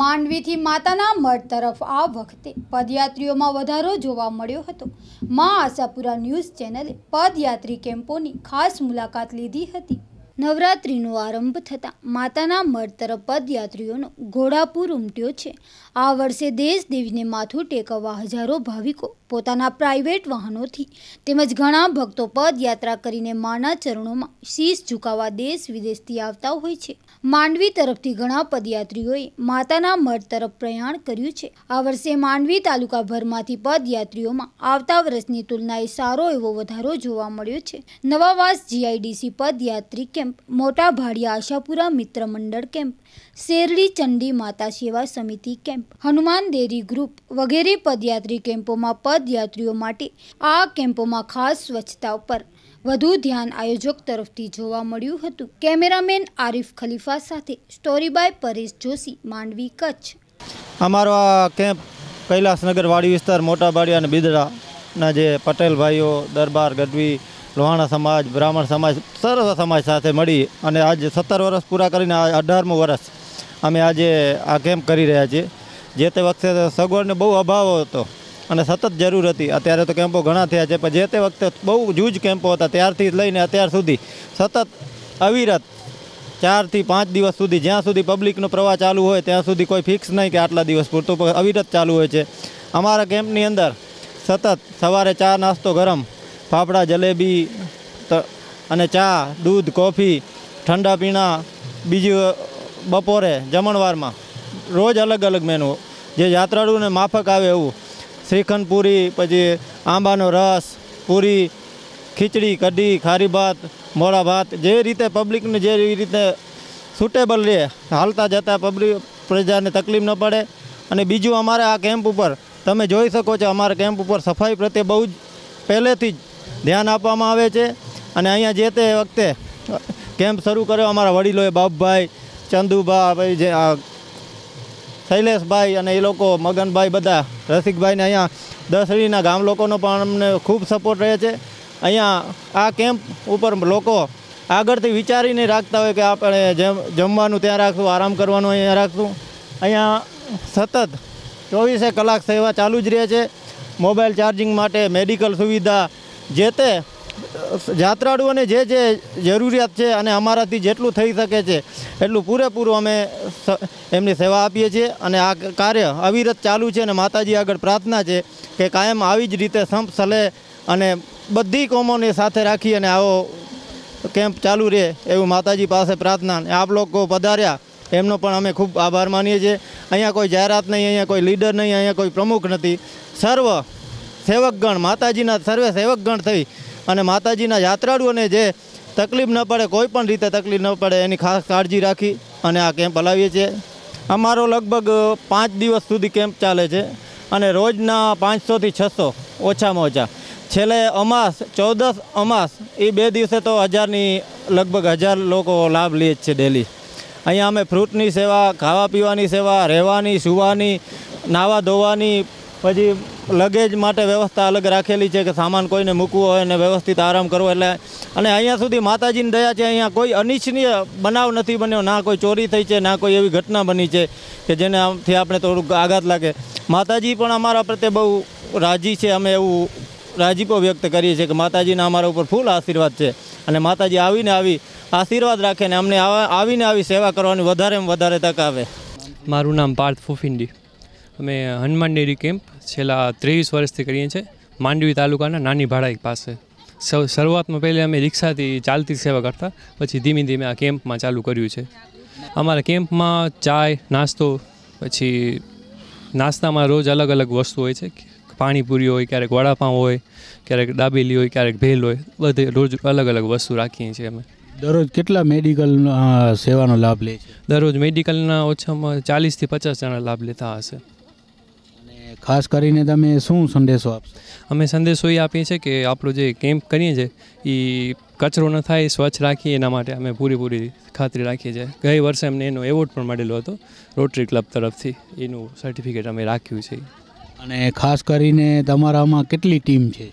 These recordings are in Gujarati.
માંડવીથી માતાના મઠ તરફ આ વખતે પદયાત્રીઓમાં વધારો જોવા મળ્યો હતો મા આશાપુરા ન્યૂઝ ચેનલે પદયાત્રી કેમ્પોની ખાસ મુલાકાત લીધી હતી નવરાત્રિનો આરંભ થતાં માતાના મઢ તરફ પદયાત્રીઓનો ઘોડાપુર ઉમટ્યો છે આ વર્ષે દેશ દેવીને માથું ટેકવવા હજારો ભાવિકો પોતાના પ્રાઇવેટ વાહનોથી તેમજ ઘણા ભક્તો પદયાત્રા કરીને માના ચરણોમાં શીશ ઝુકાવવા દેશ વિદેશથી આવતા હોય છે માંડવી તરફથી ઘણા પદયાત્રીઓએ માતાના મઢ તરફ પ્રયાણ કર્યું છે આ વર્ષે માંડવી તાલુકાભરમાંથી પદયાત્રીઓમાં આવતા વર્ષની તુલનાએ સારો એવો વધારો જોવા મળ્યો છે નવાવાસ જીઆઈડીસી પદયાત્રી કેમ્પ મોટા ભાડિયા આશાપુરા મિત્ર મંડળ કેમ્પ શેરડી ચંડી માતા સેવા સમિતિ કેમ્પ હનુમાન દેરી ગ્રુપ વગેરે પદયાત્રી કેમ્પોમાં પદયાત્રીઓ માટે આ કેમ્પોમાં ખાસ સ્વચ્છતા ઉપર વધુ ધ્યાન આયોજક તરફથી જોવા મળ્યું હતું કેમેરામેન આરિફ ખલીફા સાથે સ્ટોરી બાય પરેશ જોશી માંડવી કચ્છ અમારો આ કેમ્પ કૈલાસનગર વાડી વિસ્તાર મોટાબાડી અને બિદડાના જે પટેલભાઈઓ દરબાર ગઢવી લોહાણા સમાજ બ્રાહ્મણ સમાજ સર્વ સમાજ સાથે મળી અને આજે સત્તર વર્ષ પૂરા કરીને આ અઢારમું વર્ષ અમે આજે આ કેમ્પ કરી રહ્યા છીએ જે તે વખતે સગવડને બહુ અભાવ હતો અને સતત જરૂર હતી અત્યારે તો કેમ્પો ઘણા થયા છે પણ જે તે વખતે બહુ જૂજ કેમ્પો હતા ત્યારથી લઈને અત્યાર સુધી સતત અવિરત ચારથી પાંચ દિવસ સુધી જ્યાં સુધી પબ્લિકનો પ્રવાહ ચાલુ હોય ત્યાં સુધી કોઈ ફિક્સ નહીં કે આટલા દિવસ પૂરતો અવિરત ચાલુ હોય છે અમારા કેમ્પની અંદર સતત સવારે ચા નાસ્તો ગરમ ફાફડા જલેબી અને ચા દૂધ કોફી ઠંડા પીણા બીજું બપોરે જમણવારમાં રોજ અલગ અલગ મેનુ જે યાત્રાળુને માફક આવે એવું શ્રીખંડ પૂરી પછી આંબાનો રસ પૂરી ખીચડી કઢી ખારી ભાત મોળા ભાત જે રીતે પબ્લિકને જે રીતે સુટેબલ રહે હાલતા જતાં પબ્લિક પ્રજાને તકલીફ ન પડે અને બીજું અમારે આ કેમ્પ ઉપર તમે જોઈ શકો છો અમારા કેમ્પ ઉપર સફાઈ પ્રત્યે બહુ જ પહેલેથી જ ધ્યાન આપવામાં આવે છે અને અહીંયા જે તે વખતે કેમ્પ શરૂ કર્યો અમારા વડીલોએ બાપભાઈ ચંદુભા ભાઈ જે શૈલેષભાઈ અને એ લોકો મગનભાઈ બધા રસિકભાઈને અહીંયા દસરીના ગામ લોકોનો પણ અમને ખૂબ સપોર્ટ રહે છે અહીંયા આ કેમ્પ ઉપર લોકો આગળથી વિચારીને રાખતા હોય કે આપણે જેમ જમવાનું ત્યાં રાખશું આરામ કરવાનું અહીંયા રાખશું અહીંયા સતત ચોવીસે કલાક સેવા ચાલુ જ રહે છે મોબાઈલ ચાર્જિંગ માટે મેડિકલ સુવિધા જે તે યાત્રાળુઓને જે જે જરૂરિયાત છે અને અમારાથી જેટલું થઈ શકે છે એટલું પૂરેપૂરું અમે એમની સેવા આપીએ છીએ અને આ કાર્ય અવિરત ચાલુ છે અને માતાજી આગળ પ્રાર્થના છે કે કાયમ આવી જ રીતે સંપ સલે અને બધી કોમોને સાથે રાખી અને આવો કેમ્પ ચાલુ રહે એવું માતાજી પાસે પ્રાર્થના આપ લોકો પધાર્યા એમનો પણ અમે ખૂબ આભાર માનીએ છીએ અહીંયા કોઈ જાહેરાત નહીં અહીંયા કોઈ લીડર નહીં અહીંયા કોઈ પ્રમુખ નથી સર્વ સેવકગણ માતાજીના સર્વે સેવકગણ થઈ અને માતાજીના યાત્રાળુઓને જે તકલીફ ન પડે કોઈપણ રીતે તકલીફ ન પડે એની ખાસ કાળજી રાખી અને આ કેમ્પ હલાવીએ છીએ અમારો લગભગ પાંચ દિવસ સુધી કેમ્પ ચાલે છે અને રોજના પાંચસોથી છસો ઓછામાં ઓછા છેલ્લે અમાસ ચૌદસ અમાસ એ બે દિવસે તો હજારની લગભગ હજાર લોકો લાભ લે જ છે ડેલી અહીંયા અમે ફ્રૂટની સેવા ખાવા પીવાની સેવા રહેવાની સુવાની નાવા ધોવાની પછી લગેજ માટે વ્યવસ્થા અલગ રાખેલી છે કે સામાન કોઈને મૂકવો હોય ને વ્યવસ્થિત આરામ કરવો એટલે અને અહીંયા સુધી માતાજીની દયા છે અહીંયા કોઈ અનિચ્છનીય બનાવ નથી બન્યો ના કોઈ ચોરી થઈ છે ના કોઈ એવી ઘટના બની છે કે જેને આમથી આપણે થોડુંક આઘાત લાગે માતાજી પણ અમારા પ્રત્યે બહુ રાજી છે અમે એવું રાજીપો વ્યક્ત કરીએ છીએ કે માતાજીના અમારા ઉપર ફૂલ આશીર્વાદ છે અને માતાજી આવીને આવી આશીર્વાદ રાખે ને અમને આવીને આવી સેવા કરવાની વધારે વધારે તક આવે મારું નામ પાર્થ ફુફિંડી અમે હનુમાન ડેરી કેમ્પ છેલ્લા ત્રેવીસ વર્ષથી કરીએ છીએ માંડવી તાલુકાના નાની ભાડાઈ પાસે સૌ શરૂઆતમાં પહેલાં અમે રિક્ષાથી ચાલતી સેવા કરતા પછી ધીમે ધીમે આ કેમ્પમાં ચાલુ કર્યું છે અમારા કેમ્પમાં ચાય નાસ્તો પછી નાસ્તામાં રોજ અલગ અલગ વસ્તુ હોય છે પાણીપુરી હોય ક્યારેક વડાપાઉં હોય ક્યારેક દાબેલી હોય ક્યારેક ભેલ હોય બધે રોજ અલગ અલગ વસ્તુ રાખીએ છીએ અમે દરરોજ કેટલા મેડિકલ સેવાનો લાભ લે છે દરરોજ મેડિકલના ઓછામાં ચાલીસથી પચાસ જણા લાભ લેતા હશે ખાસ કરીને તમે શું સંદેશો આપશો અમે સંદેશો એ આપીએ છીએ કે આપણું જે કેમ્પ કરીએ છીએ એ કચરો ન થાય સ્વચ્છ રાખીએ એના માટે અમે પૂરેપૂરી ખાતરી રાખીએ છીએ ગઈ વર્ષે અમને એનો એવોર્ડ પણ મળેલો હતો રોટરી ક્લબ તરફથી એનું સર્ટિફિકેટ અમે રાખ્યું છે અને ખાસ કરીને તમારામાં કેટલી ટીમ છે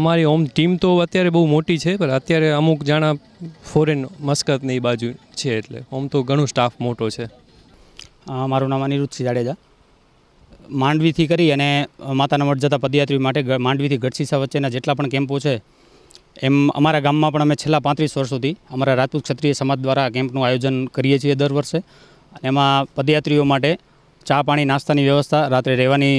અમારી ઓમ ટીમ તો અત્યારે બહુ મોટી છે પણ અત્યારે અમુક જાણા ફોરેન મસ્કતની બાજુ છે એટલે ઓમ તો ઘણો સ્ટાફ મોટો છે મારું નામ અનિરુદ્ધ જાડેજા માંડવીથી કરી અને માતાના મઠ જતા પદયાત્રી માટે માંડવીથી ગઢસીસા વચ્ચેના જેટલા પણ કેમ્પો છે એમ અમારા ગામમાં પણ અમે છેલ્લા પાંત્રીસ વર્ષ સુધી અમારા રાજપૂત ક્ષત્રિય સમાજ દ્વારા કેમ્પનું આયોજન કરીએ છીએ દર વર્ષે એમાં પદયાત્રીઓ માટે ચા પાણી નાસ્તાની વ્યવસ્થા રાત્રે રહેવાની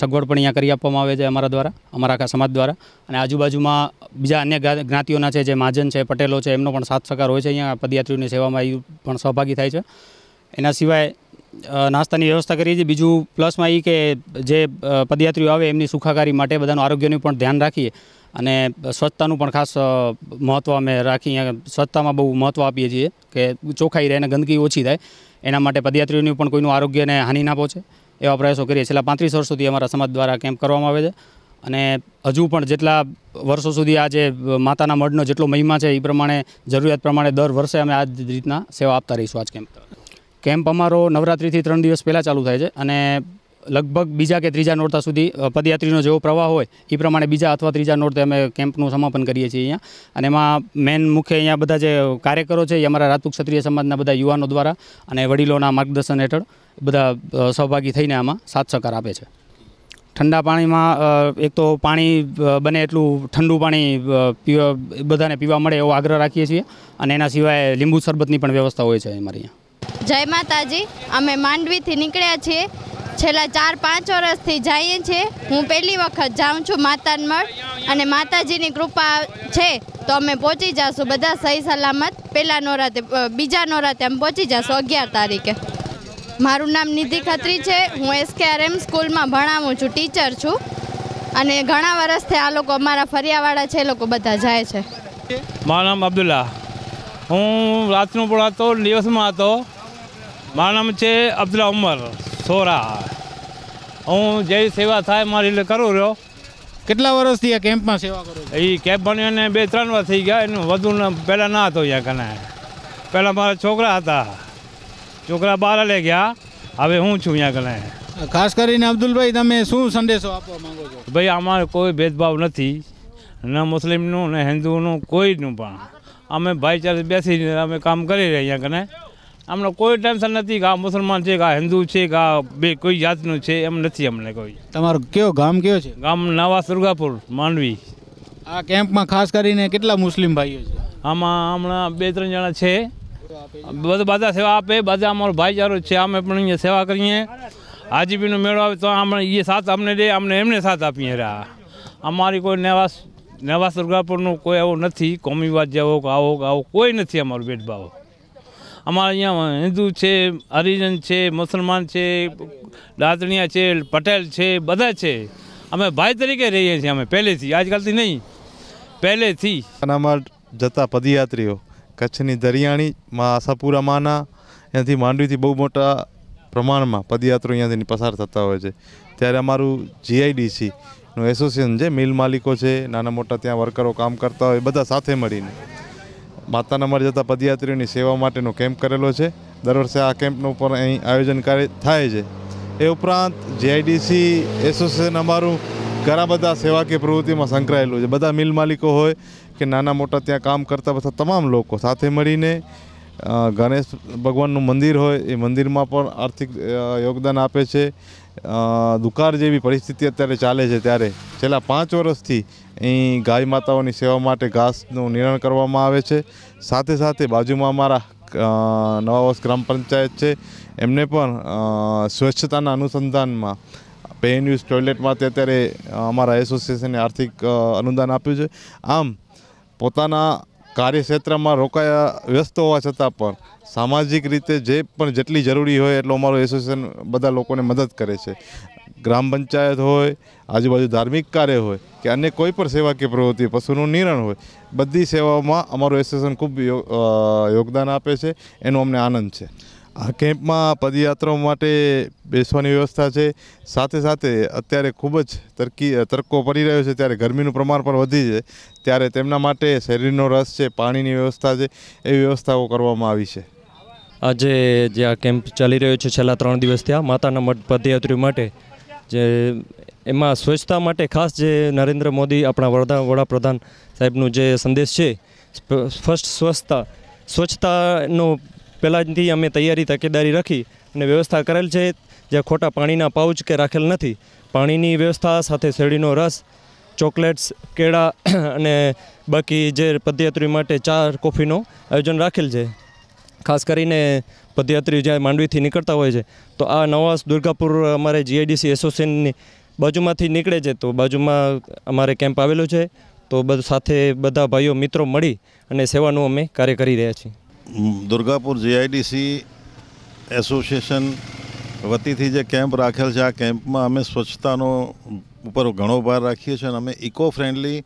સગવડ પણ અહીંયા કરી આપવામાં આવે છે અમારા દ્વારા અમારા આખા સમાજ દ્વારા અને આજુબાજુમાં બીજા અન્ય જ્ઞાતિઓના છે જે મહાજન છે પટેલો છે એમનો પણ સાથ સહકાર હોય છે અહીંયા પદયાત્રીઓની સેવામાં એ પણ સહભાગી થાય છે એના સિવાય નાસ્તાની વ્યવસ્થા કરીએ છીએ બીજું પ્લસમાં એ કે જે પદયાત્રીઓ આવે એમની સુખાકારી માટે બધાનું આરોગ્યનું પણ ધ્યાન રાખીએ અને સ્વચ્છતાનું પણ ખાસ મહત્ત્વ અમે રાખીએ સ્વચ્છતામાં બહુ મહત્ત્વ આપીએ છીએ કે ચોખ્ખાઈ રહે અને ગંદકી ઓછી થાય એના માટે પદયાત્રીઓની પણ કોઈનું આરોગ્યને હાનિ ના પહોંચે એવા પ્રયાસો કરીએ છેલ્લા પાંત્રીસ વર્ષ સુધી અમારા સમાજ દ્વારા કેમ્પ કરવામાં આવે છે અને હજુ પણ જેટલા વર્ષો સુધી આ જે માતાના મઢનો જેટલો મહિમા છે એ પ્રમાણે જરૂરિયાત પ્રમાણે દર વર્ષે અમે આ જ રીતના સેવા આપતા રહીશું આજ કેમ્પ કેમ્પ અમારો નવરાત્રિથી ત્રણ દિવસ પહેલાં ચાલુ થાય છે અને લગભગ બીજા કે ત્રીજા નોરતા સુધી પદયાત્રીનો જેવો પ્રવાહ હોય એ પ્રમાણે બીજા અથવા ત્રીજા નોરતે અમે કેમ્પનું સમાપન કરીએ છીએ અહીંયા અને એમાં મેન મુખ્ય અહીંયા બધા જે કાર્યકરો છે એ અમારા રાજપૂત ક્ષત્રિય સમાજના બધા યુવાનો દ્વારા અને વડીલોના માર્ગદર્શન હેઠળ બધા સહભાગી થઈને આમાં સાત સહકાર આપે છે ઠંડા પાણીમાં એક તો પાણી બને એટલું ઠંડુ પાણી પીવા બધાને પીવા મળે એવો આગ્રહ રાખીએ છીએ અને એના સિવાય લીંબુ શરબતની પણ વ્યવસ્થા હોય છે અમારી અહીંયા જય માતાજી અમે માંડવીથી નીકળ્યા છીએ છેલ્લા ચાર પાંચ વર્ષથી જઈએ છીએ હું પહેલી વખત જાઉં છું માતાનમઢ અને માતાજીની કૃપા છે તો અમે પહોંચી જશું બધા સહી સલામત પહેલા નોરાતે બીજા નોરાતે અમે પહોંચી જશું અગિયાર તારીખે મારું નામ નિધિ ખત્રી છે હું એસકેઆરએમ સ્કૂલમાં ભણાવું છું ટીચર છું અને ઘણા વર્ષથી આ લોકો અમારા ફરિયાવાળા છે એ લોકો બધા જાય છે મારું નામ અબ્દુલ્લા હું રાતનું પણ હતો દિવસમાં હતો મારું નામ છે અબ્દુલા ઉમર સોરા હું જેવી સેવા થાય મારી એટલે કરું રહ્યો કેટલા વર્ષથી આ કેમ્પમાં સેવા કરો એ કેમ્પ બન્યો ને બે ત્રણ વાર થઈ ગયા એનું વધુ પહેલાં ના હતો અહીંયા કને પહેલાં મારા છોકરા હતા છોકરા બહાર લઈ ગયા હવે હું છું અહીંયા કને ખાસ કરીને અબ્દુલભાઈ તમે શું સંદેશો આપવા માંગો છો ભાઈ અમારે કોઈ ભેદભાવ નથી ન મુસ્લિમનું ને હિન્દુનું કોઈનું પણ અમે ભાઈચારે બેસીને અમે કામ કરી રહ્યા અહીંયા કને અમને કોઈ ટેન્શન નથી કા મુસલમાન છે કા હિન્દુ છે કા બે કોઈ જાતનું છે એમ નથી અમને કોઈ તમારું કયો ગામ કયો છે ગામ નવા સુરગાપુર માંડવી આ કેમ્પમાં ખાસ કરીને કેટલા મુસ્લિમ ભાઈઓ છે આમાં હમણાં બે ત્રણ જણા છે બધા બધા સેવા આપે બધા અમારો ભાઈચારો છે અમે પણ અહીંયા સેવા કરીએ હાજીબીનો મેળો આવે તો અમને એ સાથ અમને દે અમને એમને સાથ આપીએ રહ્યા અમારી કોઈ નેવાસ નવા સરગાપુરનું કોઈ એવો નથી કોમીવાદ વાત જેવો આવો આવો કોઈ નથી અમારો ભેદભાવ અમારા અહીંયા હિન્દુ છે હરિજન છે મુસલમાન છે દાતણિયા છે પટેલ છે બધા છે અમે ભાઈ તરીકે રહીએ છીએ અમે પહેલેથી આજકાલથી નહીં પહેલેથી અનામાં જતા પદયાત્રીઓ કચ્છની દરિયાણી માં આશાપુરા માના અહીંયાથી માંડવીથી બહુ મોટા પ્રમાણમાં પદયાત્રો અહીંયાથી પસાર થતા હોય છે ત્યારે અમારું જીઆઈડીસીનું એસોસિએશન છે મિલ માલિકો છે નાના મોટા ત્યાં વર્કરો કામ કરતા હોય બધા સાથે મળીને માતાના મર જતા પદયાત્રીઓની સેવા માટેનો કેમ્પ કરેલો છે દર વર્ષે આ કેમ્પનું પણ અહીં આયોજન થાય છે એ ઉપરાંત જીઆઈડીસી એસોસિએશન અમારું ઘણા બધા સેવાકીય પ્રવૃત્તિમાં સંકળાયેલું છે બધા મિલ માલિકો હોય કે નાના મોટા ત્યાં કામ કરતા બધા તમામ લોકો સાથે મળીને ગણેશ ભગવાનનું મંદિર હોય એ મંદિરમાં પણ આર્થિક યોગદાન આપે છે દુકાળ જેવી પરિસ્થિતિ અત્યારે ચાલે છે ત્યારે છેલ્લા પાંચ વર્ષથી અહીં ગાય માતાઓની સેવા માટે ઘાસનું નિર્માણ કરવામાં આવે છે સાથે સાથે બાજુમાં અમારા નવા ગ્રામ પંચાયત છે એમને પણ સ્વચ્છતાના અનુસંધાનમાં પેન યુઝ ટોયલેટમાં તે અત્યારે અમારા એસોસિએશને આર્થિક અનુદાન આપ્યું છે આમ પોતાના કાર્યક્ષેત્રમાં રોકાયા વ્યસ્ત હોવા છતાં પણ સામાજિક રીતે જે પણ જેટલી જરૂરી હોય એટલો અમારો એસોસિએશન બધા લોકોને મદદ કરે છે ગ્રામ પંચાયત હોય આજુબાજુ ધાર્મિક કાર્ય હોય કે અન્ય કોઈ પણ સેવા કે પ્રવૃત્તિ પશુનું નિરણ હોય બધી સેવાઓમાં અમારું એસોસિએશન ખૂબ યોગદાન આપે છે એનો અમને આનંદ છે આ કેમ્પમાં પદયાત્રાઓ માટે બેસવાની વ્યવસ્થા છે સાથે સાથે અત્યારે ખૂબ જ તરકી તરકો પડી રહ્યો છે ત્યારે ગરમીનું પ્રમાણ પણ વધી છે ત્યારે તેમના માટે શરીરનો રસ છે પાણીની વ્યવસ્થા છે એ વ્યવસ્થાઓ કરવામાં આવી છે આજે જે આ કેમ્પ ચાલી રહ્યો છે છેલ્લા ત્રણ દિવસ ત્યાં માતાના મઠ પદયાત્રીઓ માટે જે એમાં સ્વચ્છતા માટે ખાસ જે નરેન્દ્ર મોદી આપણા વડા વડાપ્રધાન સાહેબનું જે સંદેશ છે ફર્સ્ટ સ્વચ્છતા સ્વચ્છતાનો પહેલાંથી અમે તૈયારી તકેદારી રાખી અને વ્યવસ્થા કરેલ છે જ્યાં ખોટા પાણીના પાઉચ કે રાખેલ નથી પાણીની વ્યવસ્થા સાથે શેરડીનો રસ ચોકલેટ્સ કેળા અને બાકી જે પદયાત્રી માટે ચાર કોફીનો આયોજન રાખેલ છે ખાસ કરીને પદયાત્રી જ્યાં માંડવીથી નીકળતા હોય છે તો આ નવાસ દુર્ગાપુર અમારે જીઆઈડીસી એસોસિએશનની બાજુમાંથી નીકળે છે તો બાજુમાં અમારે કેમ્પ આવેલો છે તો બધું સાથે બધા ભાઈઓ મિત્રો મળી અને સેવાનું અમે કાર્ય કરી રહ્યા છીએ દુર્ગાપુર જીઆઈડીસી એસોસિએશન વતીથી જે કેમ્પ રાખેલ છે આ કેમ્પમાં અમે સ્વચ્છતાનો ઉપર ઘણો ભાર રાખીએ છીએ અને અમે ઇકો ફ્રેન્ડલી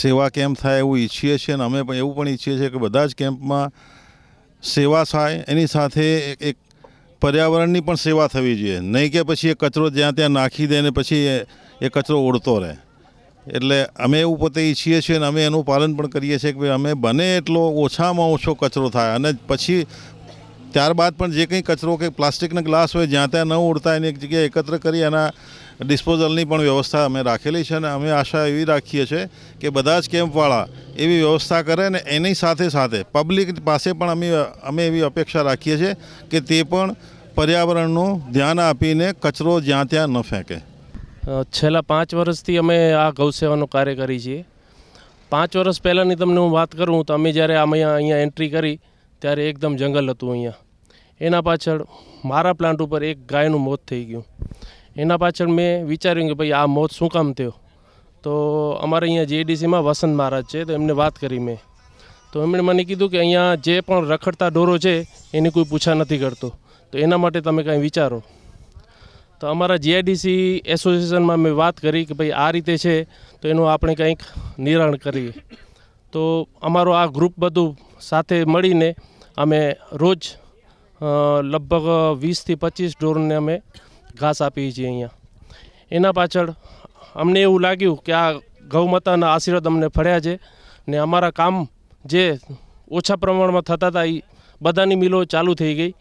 સેવા કેમ્પ થાય એવું ઈચ્છીએ છીએ અને અમે પણ એવું પણ ઈચ્છીએ છીએ કે બધા જ કેમ્પમાં સેવા થાય એની સાથે એક પર્યાવરણની પણ સેવા થવી જોઈએ નહીં કે પછી એ કચરો જ્યાં ત્યાં નાખી દે ને પછી એ કચરો ઉડતો રહે એટલે અમે એવું પોતે ઈચ્છીએ છીએ અને અમે એનું પાલન પણ કરીએ છીએ કે ભાઈ અમે બને એટલો ઓછામાં ઓછો કચરો થાય અને પછી ત્યારબાદ પણ જે કંઈ કચરો કે પ્લાસ્ટિકના ગ્લાસ હોય જ્યાં ત્યાં ન ઉડતા એની એક જગ્યાએ એકત્ર કરી એના ડિસ્પોઝલની પણ વ્યવસ્થા અમે રાખેલી છે અને અમે આશા એવી રાખીએ છીએ કે બધા જ કેમ્પવાળા એવી વ્યવસ્થા કરે અને એની સાથે સાથે પબ્લિક પાસે પણ અમે અમે એવી અપેક્ષા રાખીએ છીએ કે તે પણ પર્યાવરણનું ધ્યાન આપીને કચરો જ્યાં ત્યાં ન ફેંકે છેલ્લા પાંચ વર્ષથી અમે આ ગૌસેવાનું કાર્ય કરી છીએ પાંચ વર્ષ પહેલાંની તમને હું વાત કરું તો અમે જ્યારે અમે અહીંયા એન્ટ્રી કરી ત્યારે એકદમ જંગલ હતું અહીંયા એના પાછળ મારા પ્લાન્ટ ઉપર એક ગાયનું મોત થઈ ગયું એના પાછળ મેં વિચાર્યું કે ભાઈ આ મોત શું કામ થયો તો અમારે અહીંયા જેડીસીમાં વસંત મહારાજ છે તો એમને વાત કરી મેં તો એમણે મને કીધું કે અહીંયા જે પણ રખડતા ઢોરો છે એની કોઈ પૂછા નથી કરતો તો એના માટે તમે કાંઈ વિચારો તો અમારા જીઆઈડીસી એસોસિએશનમાં મેં વાત કરી કે ભાઈ આ રીતે છે તો એનું આપણે કંઈક નિરાણ કરીએ તો અમારો આ ગ્રુપ બધું સાથે મળીને અમે રોજ લગભગ વીસથી પચીસ ઢોરને અમે ઘાસ આપીએ છીએ અહીંયા એના પાછળ અમને એવું લાગ્યું કે આ ગૌમાતાના આશીર્વાદ અમને ફળ્યા છે ને અમારા કામ જે ઓછા પ્રમાણમાં થતા હતા એ બધાની મિલો ચાલુ થઈ ગઈ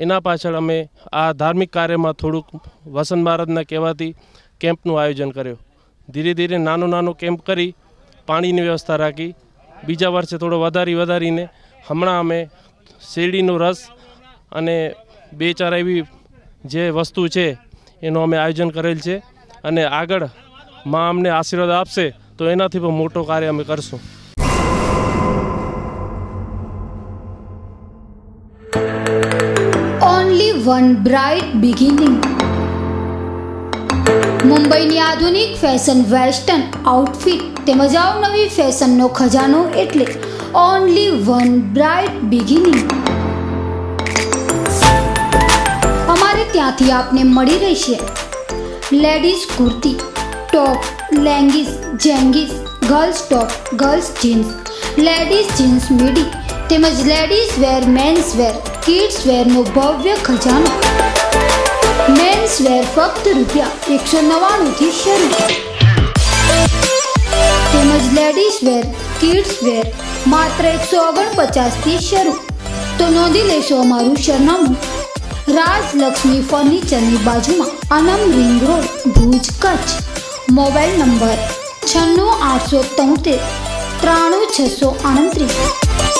એના પાછળ અમે આ ધાર્મિક કાર્યમાં થોડુંક વસંત મહારાજના કહેવાથી કેમ્પનું આયોજન કર્યું ધીરે ધીરે નાનો નાનો કેમ્પ કરી પાણીની વ્યવસ્થા રાખી બીજા વર્ષે થોડો વધારી વધારીને હમણાં અમે શેરડીનો રસ અને બે ચાર એવી જે વસ્તુ છે એનું અમે આયોજન કરેલ છે અને આગળ માં અમને આશીર્વાદ આપશે તો એનાથી પણ મોટો કાર્ય અમે કરશું only one bright beginning. મુંબઈની આધુનિક ફેશન વેસ્ટર્ન આઉટફિટ તેમજ અવનવી ફેશનનો ખજાનો એટલે ઓનલી વન બ્રાઇટ બિગિનિંગ અમારે ત્યાંથી આપને મળી રહેશે ladies kurti top leggings jeggings girls top girls jeans ladies jeans midi તેમજ ladies wear men's wear kids વેરનો ભવ્ય ખજાનો મેન્સ વેર ફક્ત રૂપિયા એકસો નવ્વાણુંથી શરૂ તેમજ લેડીઝ વેર કિડ્સ વેર માત્ર એકસો ઓગણપચાસથી શરૂ તો નોંધી લેશો અમારું સરનામું રાજલક્ષ્મી ફર્નિચરની બાજુમાં Anam ring road Bhuj Kutch mobile number છન્નું આઠસો તોતેર ત્રાણું છસો આડત્રીસ